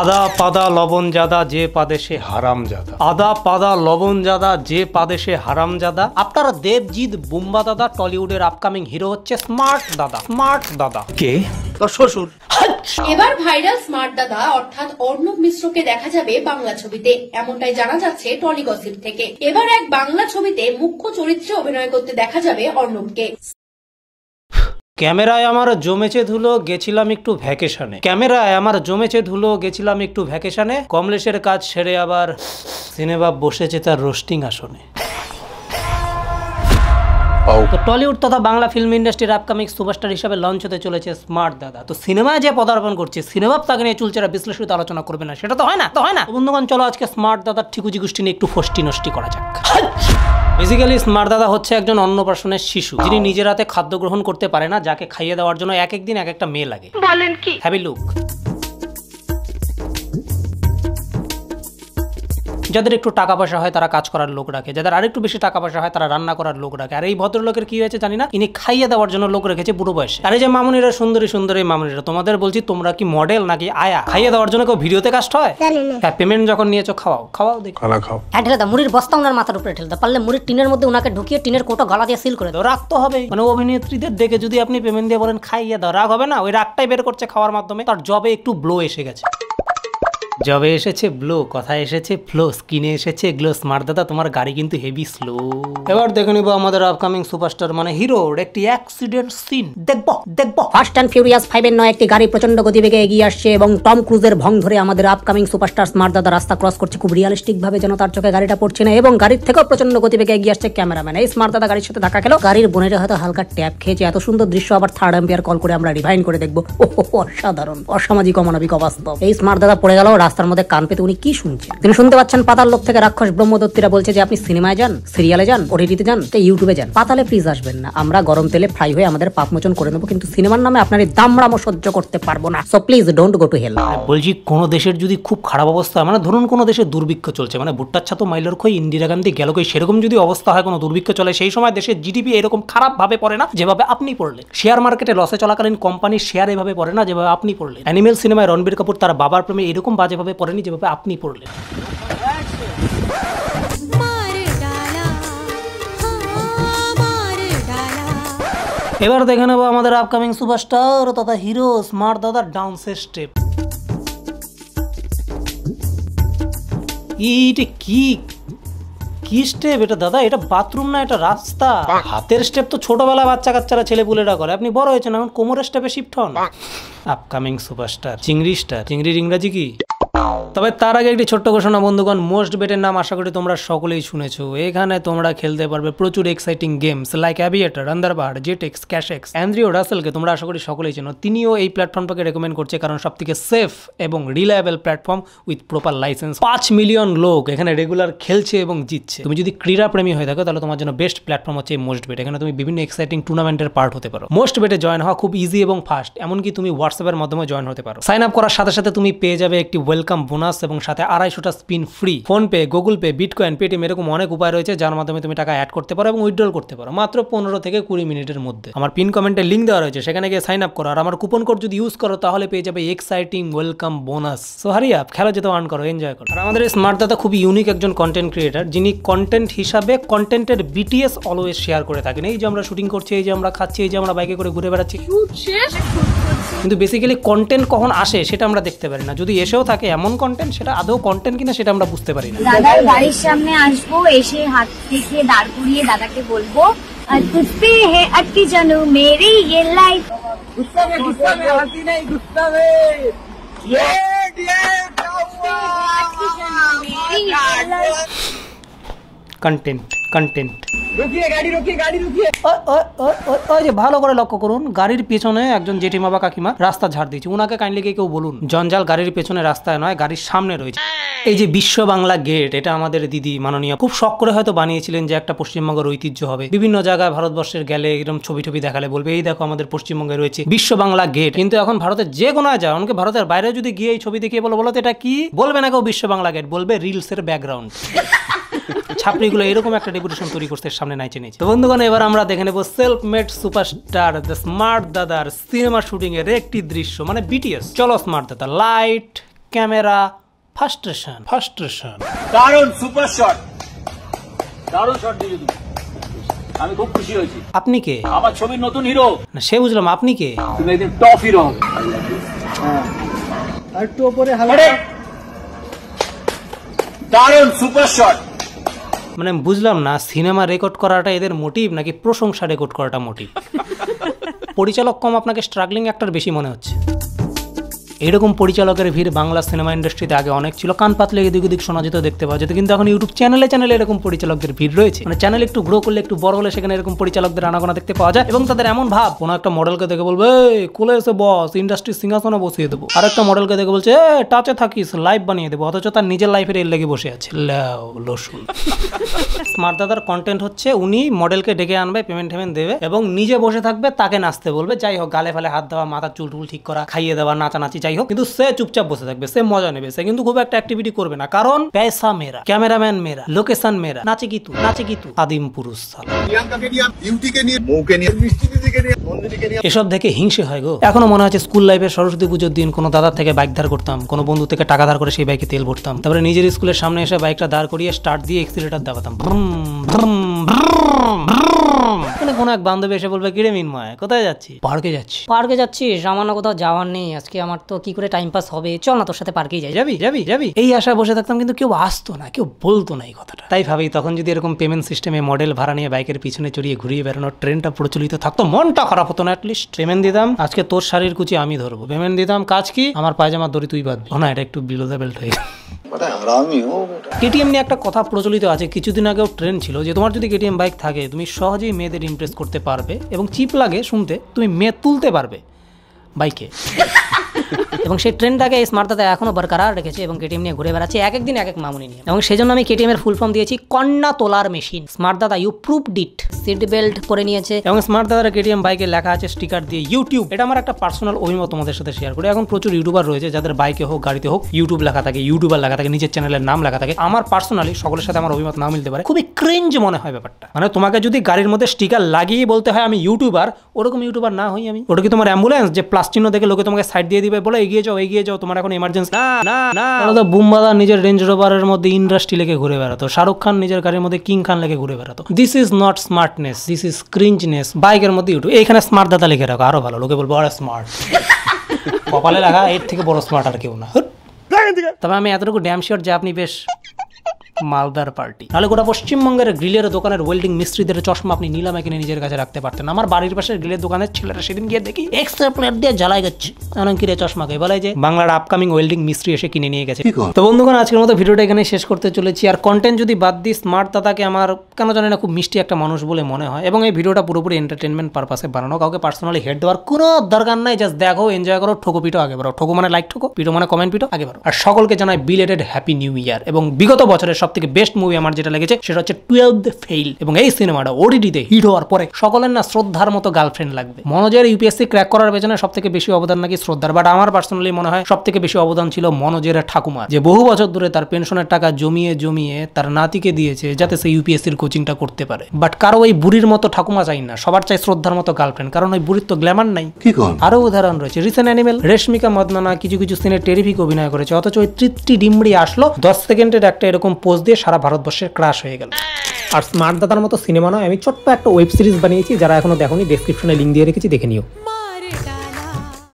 আদা পাদা লবণ জাদা যে পাদেশে হারাম জাদা আদা পাদা লবণ জাদা যে পাদেশে হারাম জাদা আপনারা দেবজিৎ বুম্বা দাদা টলিউডের আপকামিং হিরো হচ্ছে স্মার্ট দাদা স্মার্ট দাদা কে তোর শ্বশুর এবার ভাইরাল স্মার্ট দাদা অর্থাৎ অর্ণব মিশ্রকে দেখা যাবে বাংলা ছবিতে এমনটাই জানা যাচ্ছে টলি গসিপ থেকে এবার এক বাংলা ছবিতে মুখ্য চরিত্রে অভিনয় করতে দেখা যাবে অর্ণবকে ক্যামেরায় আমার জমেছে ধুলো গেছিলাম একটু ভ্যাকেশনে ক্যামেরায় আমার জমেছে ধুলো গেছিলাম একটু ভ্যাকেশনে কমলেশের কাজ সেরে আবার সিনেমা বসেছে তার রোস্টিং আসনে তো টলিউড তথা বাংলা ফিল্ম ইন্ডাস্ট্রির আপকামিং সুপারস্টার হিসাবে লঞ্চ হতে চলেছে স্মার্ট দাদা তো সিনেমায় যে পদার্পণ করছে সিনেমা তাকে নিয়ে চুলচেরা বিশ্লেষিত আলোচনা করবে না সেটা তো হয় না তো হয় না বন্ধুগণ চলো আজকে স্মার্ট দাদার ঠিকুজি গোষ্ঠী নিয়ে একটু ফষ্টি নষ্টি করা যাক বেসিক্যালি স্মার্ট দাদা হচ্ছে একজন অন্নপ্রাশনের শিশু যিনি নিজের হাতে খাদ্য গ্রহণ করতে পারে না যাকে খাইয়ে দেওয়ার জন্য এক একদিন এক একটা মেয়ে লাগে বলেন কি হ্যাভি লুক যাদের একটু টাকা পয়সা হয় তারা কাজ করার লোক রাখে যাদের আরেকটু বেশি টাকা পয়সা হয় তারা রান্না করার লোক রাখে আর এই ভদ্রলোকের কি হয়েছে জানি না ইনি খাইয়ে দেওয়ার জন্য লোক রেখেছে বুড়ো বয়সে আর এই যে মামুনিরা সুন্দরী সুন্দরী মামুনিরা তোমাদের বলছি তোমরা কি মডেল নাকি আয়া খাইয়ে দেওয়ার জন্য কেউ ভিডিওতে কাস্ট হয় হ্যাঁ পেমেন্ট যখন নিয়েছো খাওয়াও খাওয়াও দেখি খাও হ্যাঁ ঠিক আছে মুড়ির বস্তা ওনার মাথার উপরে ঠেলতে পারলে মুড়ির টিনের মধ্যে ওনাকে ঢুকিয়ে টিনের কোটো গলা দিয়ে সিল করে দাও রাগ তো হবে মানে অভিনেত্রীদের দেখে যদি আপনি পেমেন্ট দিয়ে বলেন খাইয়ে দাও রাগ হবে না ওই রাগটাই বের করছে খাওয়ার মাধ্যমে তার জবে একটু ব্লো এসে গেছে জবে এসেছে ব্লো কথায় এসেছে ফ্লো স্কিনে এসেছে গ্লো স্মার্ট দাদা তোমার গাড়ি কিন্তু হেভি স্লো এবার দেখে নিবো আমাদের আপকামিং সুপারস্টার মানে হিরোর একটি অ্যাক্সিডেন্ট সিন দেখবো দেখবো ফার্স্ট অ্যান্ড ফিউরিয়াস এর নয় একটি গাড়ি প্রচন্ড গতিবেগে এগিয়ে আসছে এবং টম ক্রুজের ভং ধরে আমাদের আপকামিং সুপারস্টার স্মার্ট দাদা রাস্তা ক্রস করছে খুব রিয়ালিস্টিক ভাবে যেন তার চোখে গাড়িটা পড়ছে না এবং গাড়ির থেকেও প্রচন্ড গতিবেগে এগিয়ে আসছে ক্যামেরাম্যান এই স্মার্ট দাদা গাড়ির সাথে ধাক্কা খেলো গাড়ির বোনেরা হয়তো হালকা ট্যাপ খেয়েছে এত সুন্দর দৃশ্য আবার থার্ড এম্পিয়ার কল করে আমরা রিভাইন করে দেখবো অসাধারণ অসামাজিক অমানবিক অবাস্তব এই স্মার্ট দাদা পড়ে গেল রাস্তার মধ্যে কান পেতে উনি কি শুনছেন তিনি শুনতে পাচ্ছেন পাতাল লোক থেকে রাক্ষস ব্রহ্মদত্তীরা বলছে যে আপনি সিনেমায় যান সিরিয়ালে যান ওটিটিতে যান ইউটিউবে যান পাতালে প্লিজ আসবেন না আমরা গরম তেলে ফ্রাই হয়ে আমাদের পাপমোচন করে নেবো কিন্তু সিনেমার নামে আপনার এই দামরামো সহ্য করতে পারবো না so please don't go to hell বলছি কোন দেশের যদি খুব খারাপ অবস্থা হয় মানে ধরুন কোন দেশে দুর্ভিক্ষ চলছে মানে ভুট্টার ছাত্র মাইলর খই ইন্দিরা গান্ধী গেল কই সেরকম যদি অবস্থা হয় কোনো দুর্ভিক্ষ চলে সেই সময় দেশের জিডিপি এরকম খারাপ ভাবে পড়ে না যেভাবে আপনি পড়লেন শেয়ার মার্কেটে লসে চলাকালীন কোম্পানির শেয়ার এভাবে পড়ে না যেভাবে আপনি পড়লেন অ্যানিমেল সিনেমায় রণবীর কাপুর তার বাবার প্রেমে এরকম বাজে যেভাবে পড়েনি যেভাবে আপনি পড়লেন এবার দেখে নেব আমাদের আপকামিং সুপারস্টার তথা হিরো স্মার্ট দাদা ডান্সের স্টেপ এইটা কি কি স্টেপ এটা দাদা এটা বাথরুম না এটা রাস্তা হাতের স্টেপ তো ছোটবেলা বাচ্চা কাচ্চারা ছেলে পুলেরা করে আপনি বড় হয়েছেন এখন কোমরের স্টেপে শিফট হন আপকামিং সুপারস্টার চিংড়ি স্টার চিংড়ির ইংরাজি কি তবে তার আগে একটি ছোট্ট ঘোষণা বন্ধুগণ মোস্ট বেটের নাম আশা করি তোমরা সকলেই শুনেছো এখানে তোমরা খেলতে পারবে প্রচুর exciting games like Aviator Andar Bahar JetX CashX Andre রাসেলকে তোমরা আশা করি সকলেই চেনো তিনিও এই প্ল্যাটফর্মটাকে রেকমেন্ড করছে কারণ সব থেকে সেফ এবং reliable platform with proper licence পাঁচ মিলিয়ন লোক এখানে রেগুলার খেলছে এবং জিতছে তুমি যদি ক্রীড়া প্রেমী হয়ে থাকো তাহলে তোমার জন্য বেস্ট প্ল্যাটফর্ম হচ্ছে মোস্ট বেট এখানে তুমি বিভিন্ন এক্সাইটিং টুর্নামেন্টের পার্ট হতে পারো মোস্ট বেটে জয়েন হওয়া খুব ইজি এবং ফাস্ট এমনকি তুমি হোয়াটসঅ্যাপের মাধ্যমে জয়েন হতে পারো সাইন আপ করার সাথে সাথে তুমি পেয়ে যাবে একটি ওয়েল ওয়েলকাম বোনাস এবং সাথে আড়াইশোটা spin free PhonePe Google Pay bitcoin Paytm এরকম অনেক উপায় রয়েছে যার মাধ্যমে তুমি টাকা অ্যাড করতে পারো এবং উইথড্রল করতে পারো মাত্র পনেরো থেকে কুড়ি মিনিটের মধ্যে আমার পিন কমেন্টে লিঙ্ক দেওয়া রয়েছে সেখানে গিয়ে সাইন আপ করো আর আমার কুপন কোড যদি ইউজ করো তাহলে পেয়ে যাবে exciting welcome bonus so hurry up খেলা যেতে আর্ন করো এনজয় করো আর আমাদের স্মার্ট দাদা খুবই ইউনিক একজন কন্টেন্ট ক্রিয়েটার যিনি কন্টেন্ট হিসাবে কন্টেন্টের বিটিএস অলওয়েজ শেয়ার করে থাকেন এই যে আমরা শুটিং করছি এই যে আমরা খাচ্ছি এই যে আমরা বাইকে করে ঘুরে বেড়াচ্ছি কিন্তু বেসিক্যালি কন্টেন্ট কখন আসে সেটা আমরা দেখতে পারি না যদি এসেও থাকে এমন কন্টেন্ট সেটা আদৌ কন্টেন্ট কিনা সেটা আমরা বুঝতে পারি না দাদার বাড়ির সামনে আসবো এসে হাত থেকে দাঁড় করিয়ে দাদাকে বলবো तुझपे है अटकी जानू मेरी ये लाइफ गुस्सा में गुस्सा में हंसी नहीं गुस्सा में ये ये क्या हुआ कंटेंट কন্টেন্ট ভালো করে লক্ষ্য করুন গাড়ির পেছনে একজন জেঠিমা বা কাকিমা রাস্তা ঝাড় দিচ্ছে উনাকে কাইন্ডলি কেউ বলুন জঞ্জাল গাড়ির পেছনে রাস্তায় নয় গাড়ির সামনে রয়েছে এই যে বিশ্ব বাংলা গেট এটা আমাদের দিদি মাননীয় খুব শখ করে হয়তো বানিয়েছিলেন যে একটা পশ্চিমবঙ্গের ঐতিহ্য হবে বিভিন্ন জায়গায় ভারতবর্ষের গেলে এরকম ছবি টবি দেখালে বলবে এই দেখো আমাদের পশ্চিমবঙ্গে রয়েছে বিশ্ব বাংলা গেট কিন্তু এখন ভারতের যে কোনো যায় অনেকে ভারতের বাইরে যদি গিয়ে এই ছবি দেখিয়ে বলো বলো তো এটা কি বলবে না কেউ বিশ্ব বাংলা গেট বলবে রিলসের ব্যাকগ্রাউন্ড ছাত্রীগুলো এরকম একটা ডেপুটেশন তৈরি করছে সামনে নাইচে নিয়েছে তো বন্ধুগণ এবার আমরা দেখে নেবো self made superstar the smart দাদার সিনেমা শুটিং এর একটি দৃশ্য মানে বিটিএস চলো smart Dada light camera frustration frustration দারুণ সুপার শট দারুণ শট দিয়ে আমি খুব খুশি হয়েছি আপনি কে আমার ছবির নতুন হিরো না সে বুঝলাম আপনি কে তুমি একদিন টপ হিরো হবে আর টপ হালকা দারুণ সুপার শট মানে বুঝলাম না সিনেমা রেকর্ড করাটা এদের মোটিভ নাকি প্রশংসা রেকর্ড করাটা মোটিভ পরিচালক কম আপনাকে স্ট্রাগলিং অ্যাক্টর বেশি মনে হচ্ছে এরকম পরিচালকের ভিড় বাংলা সিনেমা ইন্ডাস্ট্রিতে আগে অনেক ছিল কান পাতলে এদিক ওদিক শোনা যেত দেখতে পাওয়া যেত কিন্তু এখন ইউটিউব চ্যানেলে চ্যানেলে এরকম পরিচালকদের ভিড় রয়েছে মানে চ্যানেল একটু গ্রো করলে একটু বড় হলে সেখানে এরকম পরিচালকদের আনাগোনা দেখতে পাওয়া যায় এবং তাদের এমন ভাব কোনো একটা মডেলকে দেখে বলবে কোলে এসে বস ইন্ডাস্ট্রির সিংহাসনে বসিয়ে দেবো আর একটা মডেলকে দেখে বলছে টাচে থাকিস লাইভ বানিয়ে দেবো অথচ তার নিজের লাইফের এর লেগে বসে আছে লসুন স্মার্ট দাদার কন্টেন্ট হচ্ছে উনি মডেলকে ডেকে আনবে পেমেন্ট টেমেন্ট দেবে এবং নিজে বসে থাকবে তাকে নাচতে বলবে যাই হোক গালে ফালে হাত দেওয়া মাথার চুল টুল ঠিক করা খাইয়ে দেওয়া নাচানাচি যাই হোক কিন্তু সে চুপচাপ বসে থাকবে সে মজা নেবে সে কিন্তু খুব একটা অ্যাক্টিভিটি করবে না কারণ পয়সা মেরা ক্যামেরাম্যান মেরা লোকেশন মেরা নাচে কিতু নাচে কিতু আদিম পুরুষ সালা এসব দেখে হিংসে হয় গো এখনো মনে হচ্ছে স্কুল লাইফে সরস্বতী পুজোর দিন কোনো দাদার থেকে বাইক ধার করতাম কোনো বন্ধু থেকে টাকা ধার করে সেই বাইকে তেল ভরতাম তারপরে নিজের স্কুলের সামনে এসে বাইকটা ধার করিয়ে স্টার্ট দিয়ে এক্সিলেটার দাবাতাম ভ্রম ভ্রম ভ্রম ভ্রম মানে কোনো এক বান্ধবী এসে বলবে কিরে মিনময় কোথায় যাচ্ছি পার্কে যাচ্ছি পার্কে যাচ্ছিস আমার কোথাও যাওয়ার নেই আজকে আমার তো কি করে টাইম পাস হবে চল না তোর সাথে পার্কে যাই যাবি যাবি যাবি এই আশায় বসে থাকতাম কিন্তু কেউ আসতো না কেউ বলতো না এই কথাটা তাই ভাবি তখন যদি এরকম পেমেন্ট সিস্টেমে মডেল ভাড়া নিয়ে বাইকের পিছনে চড়িয়ে ঘুরিয়ে বেড়ানোর ট্রেনটা প্রচলিত থাকতো মনটা খারাপ হতো না অ্যাটলিস্ট পেমেন্ট দিতাম আজকে তোর শাড়ির কুচি আমি ধরবো পেমেন্ট দিতাম কাজ কি আমার পায়জামার দড়ি তুই বাদ না এটা একটু বিলো দ্য বেল্ট হয়ে কেটিএম মানে নিয়ে একটা কথা প্রচলিত আছে কিছুদিন আগেও ট্রেন ছিল যে তোমার যদি কেটিএম বাইক থাকে তুমি সহজেই মেয়েদের ইমপ্রেস করতে পারবে এবং চিপ লাগে শুনতে তুমি মেয়ে তুলতে পারবে বাইকে এবং সেই ট্রেনটাকে স্মার্ট দাদা এখনও বরকরার রেখেছে এবং কেটিএম নিয়ে ঘুরে বেড়াচ্ছে এক একদিন এক এক মামুনি নিয়ে এবং সেই জন্য আমি কেটিএম এর ফুল ফর্ম দিয়েছি কন্যা তোলার মেশিন স্মার্ট দাদা ইউ প্রুফ ডিট সিট বেল্ট করে নিয়েছে এবং স্মার্ট দাদার কেটিএম বাইকে লেখা আছে স্টিকার দিয়ে ইউটিউব এটা আমার একটা পার্সোনাল অভিমত তোমাদের সাথে শেয়ার করি এখন প্রচুর ইউটিউবার রয়েছে যাদের বাইকে হোক গাড়িতে হোক ইউটিউব লেখা থাকে ইউটিউবার লেখা থাকে নিজের চ্যানেলের নাম লেখা থাকে আমার পার্সোনালি সকলের সাথে আমার অভিমত না মিলতে পারে খুবই ক্রেঞ্জ মনে হয় ব্যাপারটা মানে তোমাকে যদি গাড়ির মধ্যে স্টিকার লাগিয়ে বলতে হয় আমি ইউটিউবার ওরকম ইউটিউবার না হই আমি ওটা কি তোমার অ্যাম্বুলেন্স যে প্লাস চিহ্ন দেখে লোকে তোমাকে সাইড দিয়ে দিবে বলবে বলে এগিয়ে যাও এগিয়ে যাও তোমার এখন এমার্জেন্সি না না না বুম্বাদা নিজের রেঞ্জ রোভারের মধ্যে ইন্ডাস্ট্রি লেগে ঘুরে বেড়াতো শাহরুখ খান নিজের গাড়ির মধ্যে কিং খান লেগে ঘুরে বেড়াতো this is not smartness this is cringeness বাইকের মধ্যে ইউটিউব এইখানে স্মার্ট দাদা লিখে রাখো আরো ভালো লোকে বলবো আর স্মার্ট কপালে লাগা এর থেকে বড় স্মার্ট আর কেউ না হ্যাঁ, তবে আমি এতটুকু ড্যাম শিওর যে আপনি বেশ মালদার পার্টি তাহলে গোটা পশ্চিমবঙ্গের গ্রিলের দোকানের ওয়েল্ডিং মিস্ত্রিদের চশমা আপনি নিলামে কিনে নিজের কাছে রাখতে পারতেন আমার বাড়ির পাশের গ্রিলের দোকানের ছেলেরা সেদিন গিয়ে দেখি এক্সট্রা প্লেট দিয়ে জ্বালাই যাচ্ছে এমন কিরে চশমাকে বলে যে বাংলার আপকামিং ওয়েল্ডিং মিস্ত্রি এসে কিনে নিয়ে গেছে তো বন্ধুগণ আজকের মতো ভিডিওটা এখানে শেষ করতে চলেছি আর কন্টেন্ট যদি বাদ দিই স্মার্ট দাদাকে আমার কেন জানি না খুব মিষ্টি একটা মানুষ বলে মনে হয় এবং এই ভিডিওটা পুরোপুরি এন্টারটেনমেন্ট পারপাসে বানানো কাউকে পার্সোনালি হেড দেওয়ার কোনো দরকার নাই জাস্ট দেখো এনজয় করো ঠোকো পিটো আগে বাড়ো ঠোকো মানে লাইক ঠোকো পিটো মানে কমেন্ট পিটো আগে বাড়ো আর সকলকে জানাই বিলেটেড হ্যাপি নিউ ইয়ার এবং বিগত বছরের সব থেকে বেস্ট মুভি আমার যেটা লেগেছে সেটা হচ্ছে টুয়েলভ ফেইল এবং এই সিনেমাটা ওডিডিতে হিট হওয়ার পরে সকলের না শ্রদ্ধার মতো গার্লফ্রেন্ড লাগবে মনোজের ইউপিএসসি ক্র্যাক করার পেছনে সব থেকে বেশি অবদান নাকি শ্রদ্ধার বাট আমার পার্সোনালি মনে হয় সব থেকে বেশি অবদান ছিল মনোজের ঠাকুমা যে বহু বছর ধরে তার পেনশনের টাকা জমিয়ে জমিয়ে তার নাতিকে দিয়েছে যাতে সে ইউপিএসসির কোচিংটা করতে পারে বাট কারো ওই বুড়ির মতো ঠাকুমা চাই না সবার চাই শ্রদ্ধার মতো গার্লফ্রেন্ড কারণ ওই বুড়ির তো গ্ল্যামার নাই আরো উদাহরণ রয়েছে রিসেন্ট অ্যানিমেল রেশমিকা মদনানা কিছু কিছু সিনে টেরিফিক অভিনয় করেছে অথচ ওই তৃপ্তি ডিমড়ি আসলো দশ সেকেন্ডের একটা এরকম পোস্ট পোস্ট দিয়ে সারা ভারতবর্ষের ক্রাশ হয়ে গেল আর স্মার্ট দাদার মতো সিনেমা নয় আমি ছোট্ট একটা ওয়েব সিরিজ বানিয়েছি যারা এখনো দেখোনি ডিসক্রিপশনে লিঙ্ক দিয়ে রেখেছি দেখে নিও